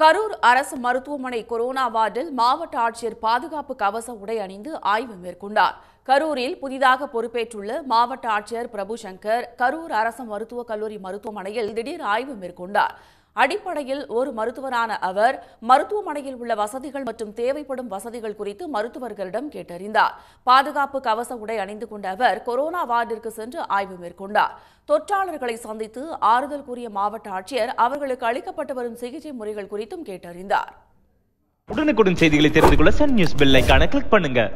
கரூர் அரசு மருத்துவமனை கொரோனா வார்டில் மாவட்ட ஆட்சியர் பாதுகாப்பு கவச உடை அணிந்து ஆய்வு மேற்கொண்டார் கரூரில் புதிதாக பொறுப்பேற்றுள்ள மாவட்ட ஆட்சியர் பிரபு சங்கர் கரூர் அரசு மருத்துவக் கல்லூரி மருத்துவமனையில் திடீர் ஆய்வு மேற்கொண்டார் அடிப்படையில் ஒரு மருத்துவரான அவர் மருத்துவமனையில் உள்ள வசதிகள் மற்றும் தேவைப்படும் வசதிகள் குறித்து மருத்துவர்களிடம் கேட்டறிந்தார் பாதுகாப்பு கவச உடை அணிந்து கொண்ட அவர் கொரோனா வார்டிற்கு சென்று ஆய்வு மேற்கொண்டார் தொற்றாளர்களை சந்தித்து ஆறுதல் கூறிய மாவட்ட ஆட்சியர் அவர்களுக்கு அளிக்கப்பட்டு வரும் சிகிச்சை முறைகள் குறித்தும் கேட்டறிந்தார் உடனுக்குடன் செய்திகளை தெரிந்து கொள்ள சன் நியூஸ் பெல் ஐக்கான கிளிக் பண்ணுங்க